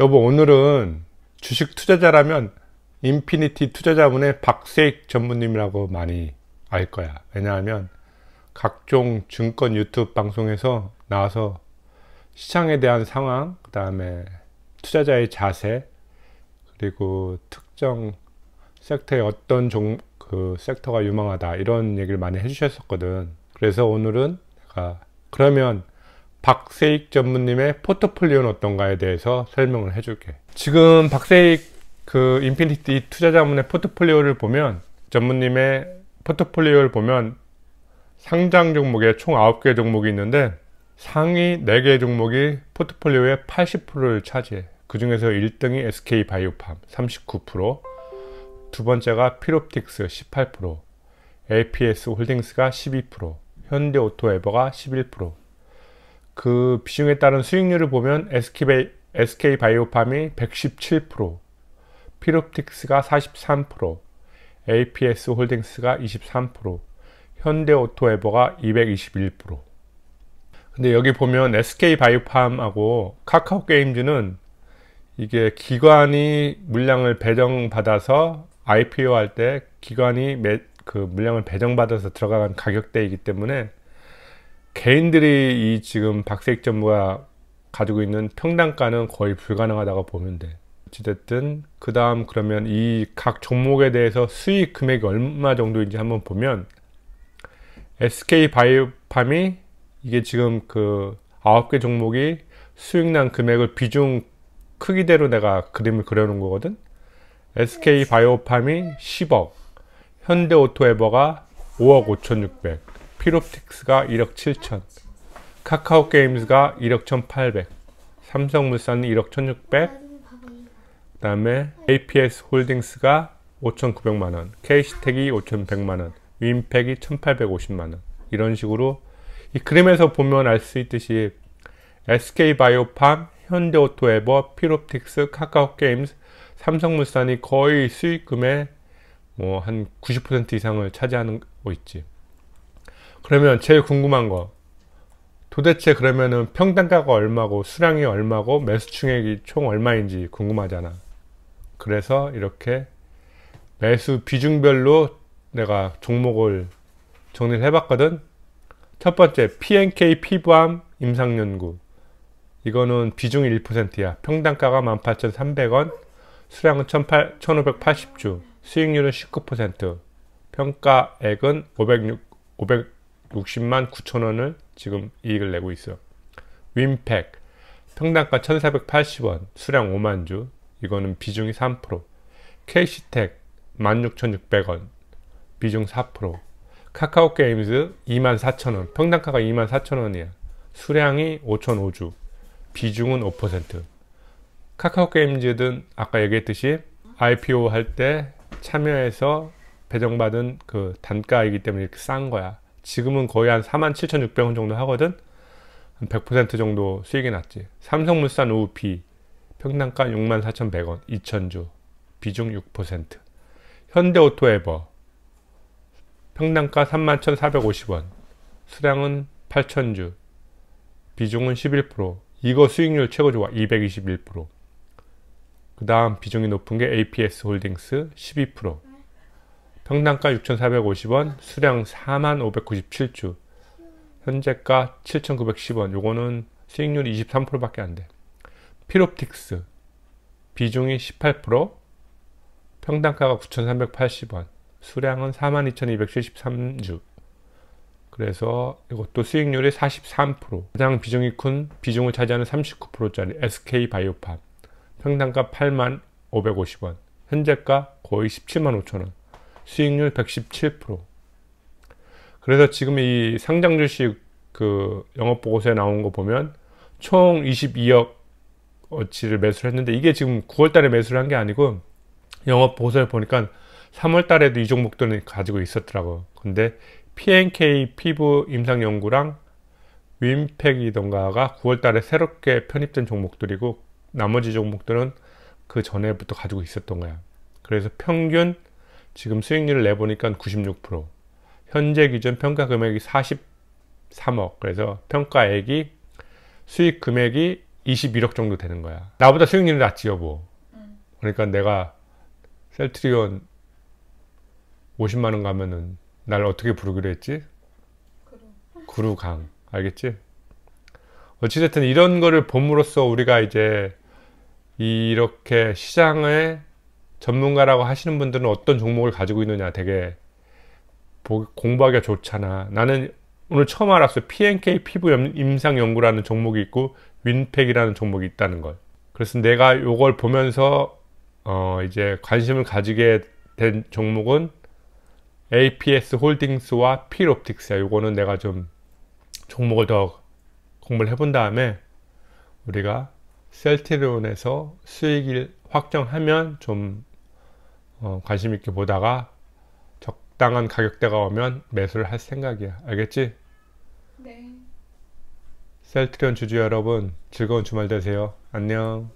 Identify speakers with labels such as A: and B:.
A: 여보 오늘은 주식 투자자라면 인피니티 투자자문의 박세익 전무님이라고 많이 알 거야. 왜냐하면 각종 증권 유튜브 방송에서 나와서 시장에 대한 상황, 그 다음에 투자자의 자세, 그리고 특정 섹터의 어떤 종, 그 섹터가 유망하다 이런 얘기를 많이 해주셨었거든. 그래서 오늘은 내가 그러면 박세익 전무님의 포트폴리오는 어떤가에 대해서 설명을 해줄게. 지금 박세익 그 인피니티 투자자문의 포트폴리오를 보면 전무님의 포트폴리오를 보면 상장 종목에 총 9개 종목이 있는데 상위 4개 종목이 포트폴리오의 80%를 차지해. 그 중에서 1등이 SK 바이오팜 39%, 두 번째가 피롭틱스 18%, APS 홀딩스가 12%, 현대오토에버가 11%, 그 비중에 따른 수익률을 보면 SK, SK 바이오팜이 117%, 피롭틱스가 43%, APS 홀딩스가 23%, 현대오토에버가 221%. 근데 여기 보면 SK 바이오팜하고 카카오 게임즈는 이게 기관이 물량을 배정받아서 IPO 할 때 기관이 매, 그 물량을 배정받아서 들어간 가격대이기 때문에 개인들이 이 지금 박세익 전무가 가지고 있는 평당가는 거의 불가능하다고 보면 돼. 어찌됐든 그 다음 그러면 이 각 종목에 대해서 수익 금액이 얼마 정도인지 한번 보면 SK 바이오팜이 이게 지금 그 9개 종목이 수익난 금액을 비중 크기대로 내가 그림을 그려놓은 거거든 SK 바이오팜이 10억 현대오토에버가 5억 5,600 피롭틱스가 1억 7천, 카카오게임즈가 1억 1,800, 삼성물산은 1억 1,600, 그 다음에 APS 홀딩스가 5,900만원, 케이시텍이 5,100만원, 윈팩이 1,850만원 이런 식으로 이 그림에서 보면 알 수 있듯이 SK바이오팜, 현대오토에버, 피롭틱스, 카카오게임즈, 삼성물산이 거의 수익금의 뭐한 90% 이상을 차지하고 있지. 그러면 제일 궁금한 거 도대체 그러면은 평단가가 얼마고 수량이 얼마고 매수충액이 총 얼마인지 궁금하잖아 그래서 이렇게 매수 비중별로 내가 종목을 정리를 해봤거든 첫 번째 PNK 피부암 임상연구 이거는 비중이 1%야 평단가가 18,300원 수량은 18, 1580주 수익률은 19% 평가액은 506, 500, 60만 9천 원을 지금 이익을 내고 있어. 윈팩 평당가 1,480원, 수량 5만 주, 이거는 비중이 3%. 케이시텍 16,600원, 비중 4%. 카카오 게임즈 2만4천원 평당가가 2만4천원이야 수량이 5천5주 비중은 5%. 카카오 게임즈든 아까 얘기했듯이 IPO 할 때 참여해서 배정받은 그 단가이기 때문에 이렇게 싼 거야. 지금은 거의 한 47,600원 정도 하거든 한100% 정도 수익이 났지 삼성물산 우비 평당가 64,100원 2 0 0 0주 비중 6% 현대오토에버 평당가 31,450원 수량은 8천주 비중은 11% 이거 수익률 최고 좋아 221%그 다음 비중이 높은 게 APS 홀딩스 12% 평당가 6,450원, 수량 4,597주, 현재가 7,910원. 요거는 수익률 23%밖에 안 돼. 피롭틱스 비중이 18%, 평당가가 9,380원, 수량은 42,273주. 그래서 이것도 수익률이 43%, 가장 비중이 큰 비중을 차지하는 39%짜리 SK 바이오팜, 평당가 8만 550원, 현재가 거의 17만 5천 원. 수익률 117%. 그래서 지금 이 상장 주식 그 영업 보고서에 나온 거 보면 총 22억 어치를 매수를 했는데 이게 지금 9월 달에 매수를 한 게 아니고 영업 보고서에 보니까 3월 달에도 이 종목들은 가지고 있었더라고. 요 근데 PNK 피부 임상 연구랑 윈팩이던가가 9월 달에 새롭게 편입된 종목들이고 나머지 종목들은 그 전에부터 가지고 있었던 거야. 그래서 평균 지금 수익률을 내보니까 96% 현재 기준 평가 금액이 43억 그래서 평가액이 수익 금액이 21억 정도 되는 거야 나보다 수익률이 낮지 여보 음. 그러니까 내가 셀트리온 50만원 가면은 날 어떻게 부르기로 했지? 그루. 구루강 알겠지? 어찌됐든 이런 거를 봄으로써 우리가 이제 이렇게 시장에 전문가라고 하시는 분들은 어떤 종목을 가지고 있느냐 되게 공부하기가 좋잖아. 나는 오늘 처음 알았어요. PNK 피부 임상 연구라는 종목이 있고 윈팩이라는 종목이 있다는 걸. 그래서 내가 요걸 보면서 어 이제 관심을 가지게 된 종목은 APS 홀딩스와 필옵틱스야. 요거는 내가 좀 종목을 더 공부를 해 본 다음에 우리가 셀트리온에서 수익을 확정하면 좀 어, 관심 있게 보다가 적당한 가격대가 오면 매수를 할 생각이야. 알겠지? 네. 셀트리온 주주 여러분, 즐거운 주말 되세요. 안녕.